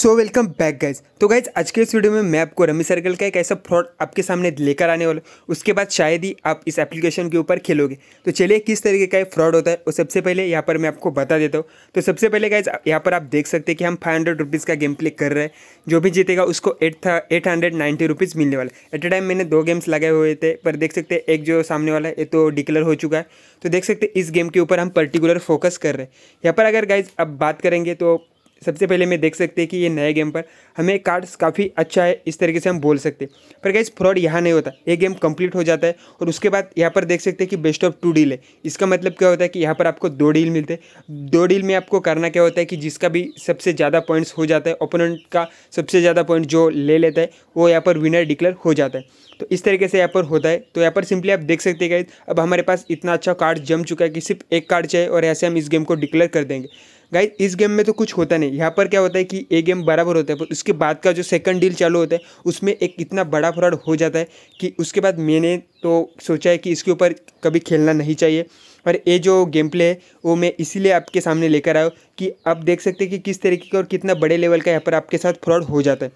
सो welcome back guys तो guys आज के इस वीडियो में मैं आपको रमी सर्कल का एक ऐसा फ्रॉड आपके सामने लेकर आने वाला उसके बाद शायद ही आप इस एप्लीकेशन के ऊपर खेलोगे तो चलिए किस तरीके का फ्रॉड होता है वो सबसे पहले यहाँ पर मैं आपको बता देता हूँ तो सबसे पहले गाइज यहाँ पर आप देख सकते हैं कि हम फाइव हंड्रेड रुपीज़ का गेम प्ले कर रहे हैं जो भी जीतेगा उसको eight eight hundred ninety rupees मिलने वाला है एट ए टाइम मैंने दो गेम्स लगाए हुए थे पर देख सकते हैं एक जो सामने वाला है ये तो डिक्लेयर हो चुका है तो देख सकते इस गेम के ऊपर हम पर्टिकुलर फोकस कर रहे हैं यहाँ पर अगर गाइज अब बात करेंगे तो सबसे पहले मैं देख सकते हैं कि ये नए गेम पर हमें कार्ड्स काफ़ी अच्छा है इस तरीके से हम बोल सकते हैं पर गाइज फ्रॉड यहाँ नहीं होता ये गेम कंप्लीट हो जाता है और उसके बाद यहाँ पर देख सकते हैं कि बेस्ट ऑफ टू डील है इसका मतलब क्या होता है कि यहाँ पर आपको दो डील मिलते दो डील में आपको करना क्या होता है कि जिसका भी सबसे ज़्यादा पॉइंट्स हो जाता है ओपोनेंट का सबसे ज़्यादा पॉइंट जो ले लेता है वो यहाँ पर विनर डिक्लेयर हो जाता है तो इस तरीके से यहाँ पर होता है तो यहाँ पर सिंपली आप देख सकते हैं गाइज अब हमारे पास इतना अच्छा कार्ड जम चुका है कि सिर्फ एक कार्ड चाहिए और ऐसे हम इस गेम को डिक्लेयर कर देंगे गाइज इस गेम में तो कुछ होता नहीं यहाँ पर क्या होता है कि ए गेम बराबर होता है पर उसके बाद का जो सेकंड डील चालू होता है उसमें एक इतना बड़ा फ्रॉड हो जाता है कि उसके बाद मैंने तो सोचा है कि इसके ऊपर कभी खेलना नहीं चाहिए और ये जो गेम प्ले है वो मैं इसीलिए आपके सामने लेकर आया कि आप देख सकते हैं कि किस तरीके का और कितना बड़े लेवल का यहाँ पर आपके साथ फ्रॉड हो जाता है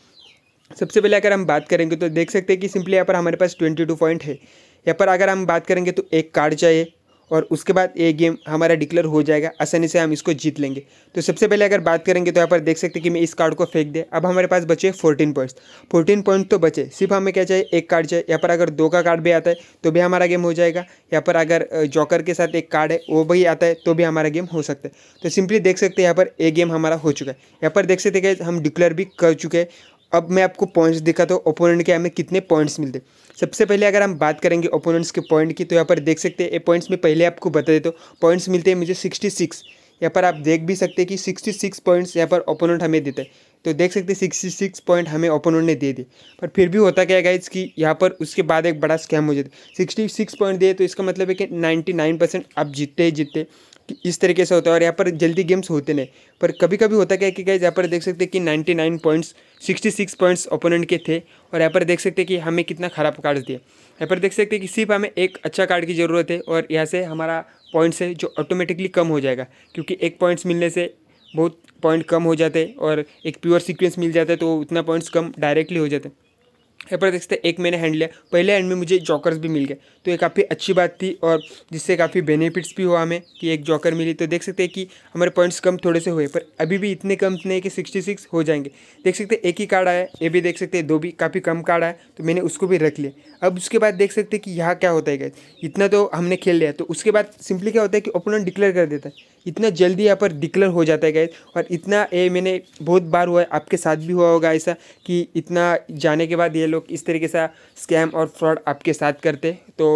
सबसे पहले अगर हम बात करेंगे तो देख सकते हैं कि सिंपली यहाँ पर हमारे पास ट्वेंटी टू पॉइंट है यहाँ पर अगर हम बात करेंगे तो एक कार्ड चाहिए और उसके बाद ये गेम हमारा डिक्लेयर हो जाएगा आसानी से हम इसको जीत लेंगे तो सबसे पहले अगर बात करेंगे तो यहाँ पर देख सकते हैं कि मैं इस कार्ड को फेंक दे अब हमारे पास बचे फोर्टीन पॉइंट्स फोर्टीन पॉइंट तो बचे सिर्फ हमें क्या चाहिए एक कार्ड चाहिए यहाँ पर अगर दो का कार्ड भी आता है तो भी हमारा गेम हो जाएगा यहाँ पर अगर जॉकर के साथ एक कार्ड है वो भी आता है तो भी हमारा गेम हो सकता है तो सिंपली देख सकते हैं यहाँ पर ये गेम हमारा हो चुका है यहाँ पर देख सकते हम डिक्लेयर भी कर चुके हैं अब मैं आपको पॉइंट्स दिखाता हूँ ओपोनेंट के हमें कितने पॉइंट्स मिलते सबसे पहले अगर हम बात करेंगे ओपोनेंट्स के पॉइंट की तो यहाँ पर देख सकते हैं ये पॉइंट्स में पहले आपको बता देता हूँ पॉइंट्स मिलते हैं मुझे सिक्सटी सिक्स यहाँ पर आप देख भी सकते हैं कि सिक्सटी सिक्स पॉइंट्स यहाँ पर ओपोनेंट हमें देता है तो देख सकते हैं सिक्सटी सिक्स पॉइंट हमें ओपोनेंट ने दे दिए पर फिर भी होता क्या है गाइज कि यहाँ पर उसके बाद एक बड़ा स्कैम हो जाता है सिक्सटी सिक्स पॉइंट दिए तो इसका मतलब है कि नाइन्टी नाइन परसेंट आप जीतते ही जीतते इस तरीके से होता है और यहाँ पर जल्दी गेम्स होते नहीं पर कभी कभी होता क्या है कि गाइज यहाँ पर देख सकते हैं कि 99 पॉइंट्स 66 पॉइंट्स ओपोनेंट के थे और यहाँ पर देख सकते कि हमें कितना ख़राब कार्ड दिए यहाँ पर देख सकते कि सिर्फ हमें एक अच्छा कार्ड की ज़रूरत है और यहाँ से हमारा पॉइंट्स है जो ऑटोमेटिकली कम हो जाएगा क्योंकि एक पॉइंट्स मिलने से बहुत पॉइंट कम हो जाते और एक प्योर सिक्वेंस मिल जाता है तो उतना पॉइंट्स कम डायरेक्टली हो जाते हैं यहाँ पर देख सकते एक मैंने हैंड लिया पहले हैंड में मुझे जॉकर्स भी मिल गए तो ये काफ़ी अच्छी बात थी और जिससे काफ़ी बेनिफिट्स भी हुआ हमें कि एक जॉकर मिली तो देख सकते हैं कि हमारे पॉइंट्स कम थोड़े से हुए पर अभी भी इतने कम नहीं कि सिक्सटी सिक्स हो जाएंगे देख सकते एक ही कार्ड आया ये भी देख सकते दो भी काफ़ी कम कार्ड आया तो मैंने उसको भी रख लिया अब उसके बाद देख सकते कि यहाँ क्या होता है गए इतना तो हमने खेल लिया तो उसके बाद सिंपली क्या होता है कि ओपोनेंट डिक्लेयर कर देता है इतना जल्दी यहाँ पर डिक्लेयर हो जाता है गैस और इतना ये मैंने बहुत बार हुआ है आपके साथ भी हुआ होगा ऐसा कि इतना जाने के बाद ये लोग इस तरीके से स्कैम और फ्रॉड आपके साथ करते तो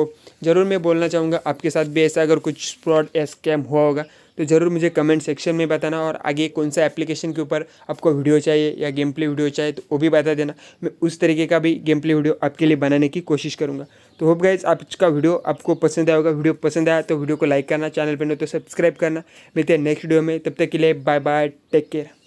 ज़रूर मैं बोलना चाहूँगा आपके साथ भी ऐसा अगर कुछ फ्रॉड या स्कैम हुआ होगा तो ज़रूर मुझे कमेंट सेक्शन में बताना और आगे कौन सा एप्लीकेशन के ऊपर आपको वीडियो चाहिए या गेम प्ले वीडियो चाहिए तो वो भी बता देना मैं उस तरीके का भी गेम प्ले वीडियो आपके लिए बनाने की कोशिश करूँगा तो होप गाइज आप इसका वीडियो आपको पसंद आया होगा वीडियो पसंद आया तो वीडियो को लाइक करना चैनल पर नहीं तो सब्सक्राइब करना मिलते हैं नेक्स्ट वीडियो में तब तक के लिए बाय बाय टेक केयर